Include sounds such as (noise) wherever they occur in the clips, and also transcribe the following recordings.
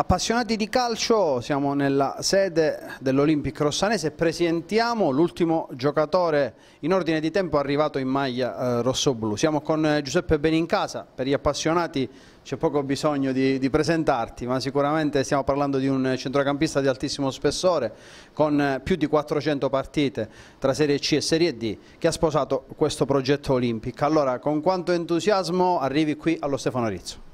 Appassionati di calcio, siamo nella sede dell'Olympic Rossanese e presentiamo l'ultimo giocatore in ordine di tempo arrivato in maglia eh, rossoblu. Siamo con eh, Giuseppe Benincasa, per gli appassionati c'è poco bisogno di, di, presentarti, ma sicuramente stiamo parlando di un centrocampista di altissimo spessore con eh, più di 400 partite tra Serie C e Serie D che ha sposato questo progetto Olympic. Allora, con quanto entusiasmo arrivi qui allo Stefano Rizzo?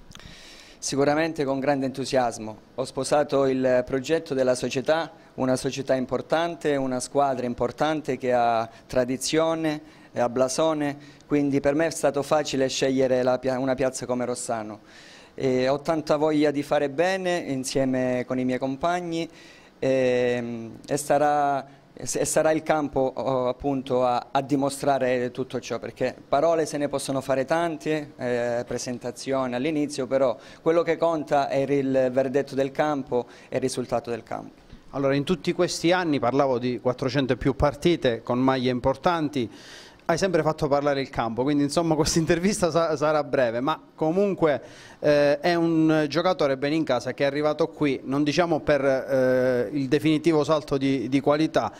Sicuramente con grande entusiasmo. Ho sposato il progetto della società, una società importante, una squadra importante che ha tradizione, ha blasone, quindi per me è stato facile scegliere una piazza come Rossano. E ho tanta voglia di fare bene insieme con i miei compagni e, ehm, e sarà sarà il campo appunto a, a, dimostrare tutto ciò perché parole se ne possono fare tante, eh, presentazioni all'inizio però quello che conta è il verdetto del campo e il risultato del campo. Allora in tutti questi anni parlavo di 400 e più partite con maglie importanti, hai sempre fatto parlare il campo, quindi insomma (laughs) questa intervista sa- sarà breve, ma comunque eh, è un giocatore ben in casa che è arrivato qui, non diciamo per eh, il definitivo salto di, di qualità,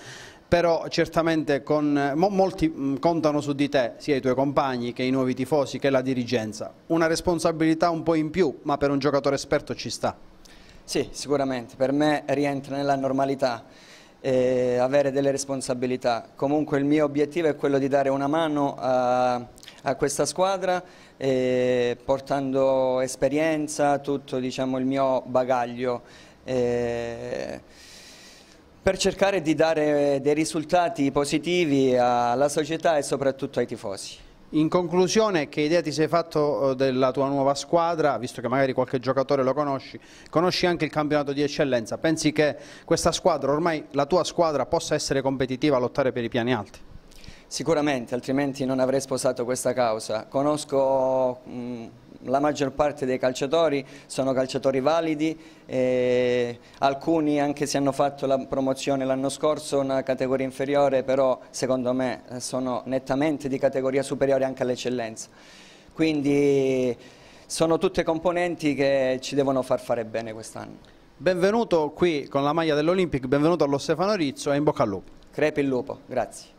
però certamente con, mo, molti mh, mm, contano su di te, sia i tuoi compagni che i nuovi tifosi che la dirigenza. Una responsabilità un po' in più, ma per un giocatore esperto ci sta. Sì, sicuramente, per me rientra nella normalità e eh, avere delle responsabilità. Comunque il mio obiettivo è quello di dare una mano a, a questa squadra eh, portando esperienza, tutto diciamo, il mio bagaglio. Eh, per cercare di dare dei risultati positivi alla società e soprattutto ai tifosi. In conclusione, che idea ti sei fatto eh, della tua nuova squadra, visto che magari qualche giocatore lo conosci, conosci anche il campionato di eccellenza, pensi che questa squadra, ormai la tua squadra, possa essere competitiva a lottare per i piani alti? Sicuramente, altrimenti non avrei sposato questa causa. Conosco... Mh mm, la maggior parte dei calciatori sono calciatori validi, eh, alcuni anche se hanno fatto la promozione l'anno scorso una categoria inferiore, però secondo me sono nettamente di categoria superiore anche all'eccellenza. Quindi sono tutte componenti che ci devono far fare bene quest'anno. Benvenuto qui con la maglia dell'Olympic, benvenuto allo Stefano Rizzo e in bocca al lupo. Crepi il lupo, grazie.